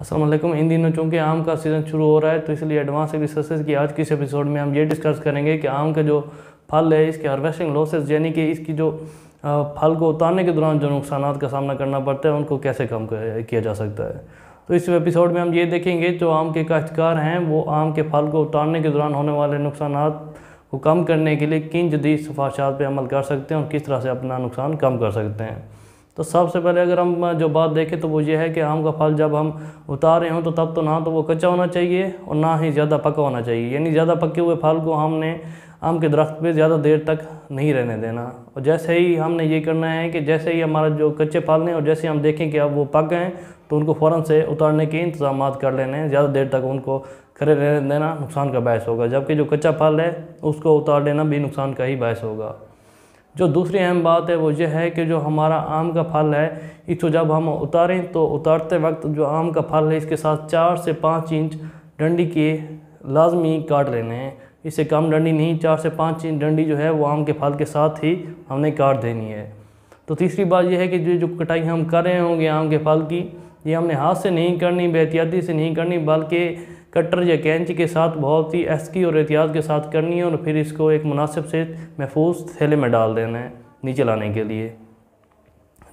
असलम इन दिनों चूँकि आम का सीज़न शुरू हो रहा है तो इसलिए एडवांस रिसोर्सेज की आज के इस एपिसोड में हम ये डिस्कस करेंगे कि आम का जो फल है इसके हार्वेस्टिंग लॉसेज यानी कि इसकी जो फल को उतारने के दौरान जो नुकसान का सामना करना पड़ता है उनको कैसे कम किया जा सकता है तो इस एपिसोड में हम ये देखेंगे जो आम के काश्तकार हैं वो आम के फल को उतारने के दौरान होने वाले नुकसान को कम करने के लिए किन जदीद सिफारशात पर अमल कर सकते हैं और किस तरह से अपना नुकसान कम कर सकते हैं तो सबसे पहले अगर हम जो बात देखें तो वो ये है कि आम का फल जब हम उतार रहे हों तो तब तो ना तो वो कच्चा होना चाहिए और ना ही ज़्यादा पका होना चाहिए यानी ज़्यादा पके हुए फल को हमने आम के दरख्त पे ज़्यादा देर तक नहीं रहने देना और जैसे ही हमने ये करना है कि जैसे ही हमारा जो कच्चे फल हैं और जैसे हम देखें कि अब वो पक गए तो उनको फ़ौर से उतारने के इंतजाम कर लेने हैं ज़्यादा देर तक उनको खड़े रहने देना नुकसान का बायस होगा जबकि जो कच्चा फल है उसको उतार लेना भी नुकसान का ही बायस होगा जो दूसरी अहम बात है वो ये है कि जो हमारा आम का फल है इसको जब हम उतारें तो उतारते वक्त जो आम का फल है इसके साथ चार से पाँच इंच डंडी के लाजमी काट लेने हैं इससे कम डंडी नहीं चार से पाँच इंच डंडी जो है वो आम के फल के साथ ही हमने काट देनी है तो तीसरी बात यह है कि जो जो कटाई हम कर रहे होंगे आम के फल की ये हमने हाथ से नहीं करनी बेहतियाती से नहीं करनी बल्कि कटर या कैंची के साथ बहुत ही एसकी और एहतियात के साथ करनी है और फिर इसको एक मुनासिब से महफूज थैले में डाल देना है नीचे लाने के लिए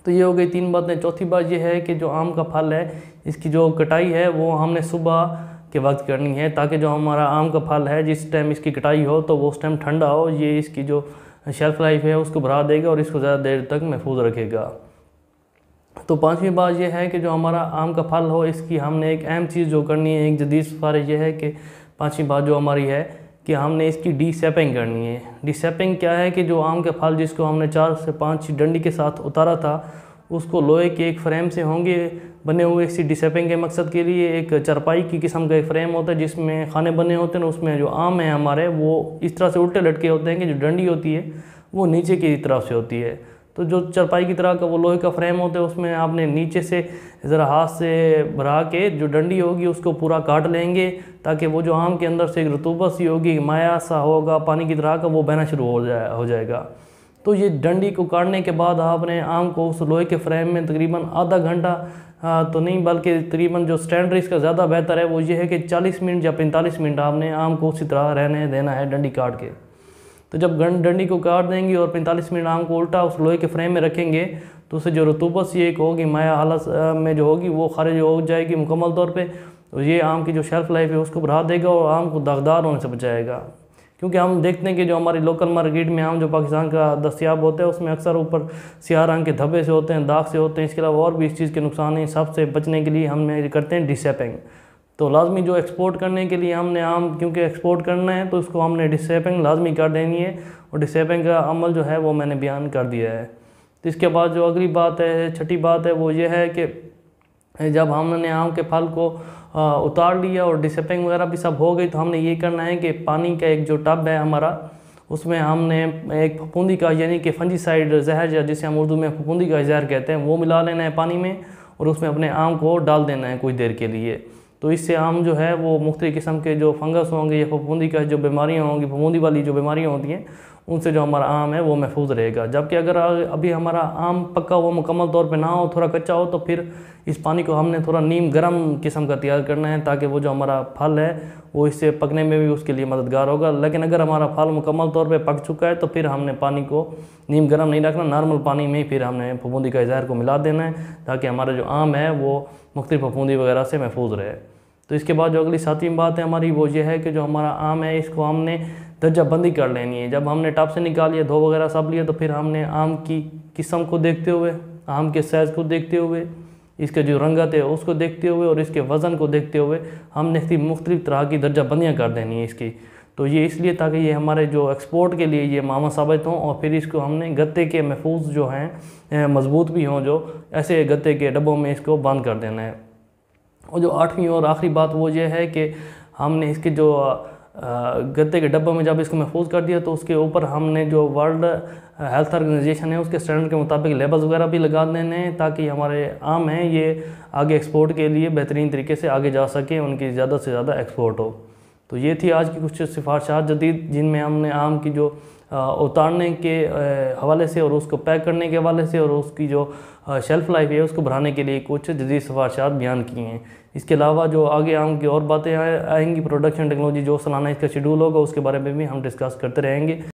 तो ये हो गई तीन बातें चौथी बात यह है कि जो आम का फल है इसकी जो कटाई है वो हमने सुबह के वक्त करनी है ताकि जो हमारा आम का फल है जिस टाइम इसकी कटाई हो तो वो उस टाइम ठंडा हो ये इसकी जो शेल्फ़ लाइफ है उसको बढ़ा देगा और इसको ज़्यादा देर तक महफूज रखेगा तो पांचवी बात यह है कि जो हमारा आम का फल हो इसकी हमने एक अहम चीज़ जो करनी है एक जदीद सिफारिश यह है कि पांचवी बात जो हमारी है कि हमने इसकी सेपिंग करनी है डीसेपिंग क्या है कि जो आम के फल जिसको हमने चार से पाँच डंडी के साथ उतारा था उसको लोहे के एक फ्रेम से होंगे बने हुए इसी डिसेपिंग के मकसद के लिए एक चरपाई की किस्म का एक फ्रेम होता है जिसमें खाने बने होते हैं उसमें जो आम है हमारे वो इस तरह से उल्टे लटके होते हैं कि जो डंडी होती है वो नीचे की तरफ से होती है तो जो चरपाई की तरह का वो लोहे का फ्रेम होता है उसमें आपने नीचे से ज़रा हाथ से भरा के जो डंडी होगी उसको पूरा काट लेंगे ताकि वो जो आम के अंदर से एक रतूबत सी होगी माया सा होगा पानी की तरह का वो बहना शुरू हो जाए हो जाएगा तो ये डंडी को काटने के बाद आपने आम को उस लोहे के फ्रेम में तकरीबन आधा घंटा तो नहीं बल्कि तकरीबन जो स्टैंड इसका ज़्यादा बेहतर है वो ये है कि 40 मिनट या 45 मिनट आपने आम को उसी तरह रहने देना है डंडी काट के तो जब गन डंडी को काट देंगे और 45 मिनट आम को उल्टा उस लोहे के फ्रेम में रखेंगे तो उससे जो रतूबत सी एक होगी माया हालत में जो होगी वो खारिज हो जाएगी मुकम्मल तौर पर तो ये आम की जो शेल्फ़ लाइफ है उसको बढ़ा देगा और आम को दागदार होने से बचाएगा क्योंकि हम देखते हैं कि जो हमारी लोकल मार्केट में आम जो पाकिस्तान का दस्तियाब होता है उसमें अक्सर ऊपर सियाह रंग के धब्बे से होते हैं दाग से होते हैं इसके अलावा और भी इस चीज़ के नुकसान हैं सबसे बचने के लिए हम करते हैं डिसेपिंग तो लाजमी जो एक्सपोर्ट करने के लिए हमने आम क्योंकि एक्सपोर्ट करना है तो उसको हमने डिसेपिंग लाजमी कर देनी है और डिसेपिंग का अमल जो है वो मैंने बयान कर दिया है तो इसके बाद जो अगली बात है छठी बात है वो ये है कि जब हमने आम के फल को आ, उतार लिया और डिसेपिंग वगैरह भी सब हो गई तो हमने ये करना है कि पानी का एक जो टब है हमारा उसमें हमने एक फपूंदी का यानी कि फंजी साइड जहर या जिसे हम उर्दू में फपूंदी का जहर कहते हैं वो मिला लेना है पानी में और उसमें अपने आम को डाल देना है कुछ देर के लिए तो इससे हम जो है वो मुख्तलि किस्म के जो फंगस होंगे या फफूंदी का जो बीमारियाँ होंगी फफूंदी वाली जो बीमारियाँ होती हैं उनसे जो हमारा आम है वो महफूज रहेगा जबकि अगर अभी हमारा आम पक्का हुआ मुकम्मल तौर पे ना हो थोड़ा कच्चा हो तो फिर इस पानी को हमने थोड़ा नीम गर्म किस्म का तैयार करना है ताकि वो जो हमारा फल है वो इससे पकने में भी उसके लिए मददगार होगा लेकिन अगर हमारा फल मुकम्मल तौर पर पक चुका है तो फिर हमने पानी को नीम गर्म नहीं रखना नॉर्मल पानी में ही फिर हमने फफूंदी का इजहार को मिला देना है ताकि हमारा जो आम है वो मुख्तु फफूंदी वगैरह से महफूज रहे तो इसके बाद जो अगली सातवीं बात है हमारी वो ये है कि जो हमारा आम है इसको हमने दर्जा बंदी कर लेनी है जब हमने टॉप से निकाल लिया धो वगैरह सब लिए तो फिर हमने आम की किस्म को देखते हुए आम के साइज़ को देखते हुए इसके जो रंगत है उसको देखते हुए और इसके वज़न को देखते हुए हमने इसकी मुख्तलिफ़ तरह की दर्जा बंदियाँ कर देनी है इसकी तो ये इसलिए ताकि ये हमारे जो एक्सपोर्ट के लिए ये मामा साबित हों और फिर इसको हमने गत्ते के महफूज जो हैं मज़बूत भी हों जो ऐसे गत्ते के डब्बों में इसको बंद कर देना है और जो आठवीं और आखिरी बात वो ये है कि हमने इसके जो गद्दे के डब्बे में जब इसको महफूज कर दिया तो उसके ऊपर हमने जो वर्ल्ड हेल्थ ऑर्गेनाइजेशन है उसके स्टैंडर्ड के मुताबिक लेबल्स वगैरह भी लगा देने हैं ताकि हमारे आम हैं ये आगे एक्सपोर्ट के लिए बेहतरीन तरीके से आगे जा सकें उनकी ज़्यादा से ज़्यादा एक्सपोर्ट हो तो ये थी आज की कुछ सिफारशात जदीद जिनमें हमने आम की जो उतारने के हवाले से और उसको पैक करने के हवाले से और उसकी जो शेल्फ़ लाइफ है उसको बढ़ाने के लिए कुछ जदीद सिफारशात बयान किए हैं इसके अलावा जो आगे आम की और बातें आएंगी प्रोडक्शन टेक्नोलॉजी जो सालाना इसका शेड्यूल होगा उसके बारे में भी हम डिस्कस करते रहेंगे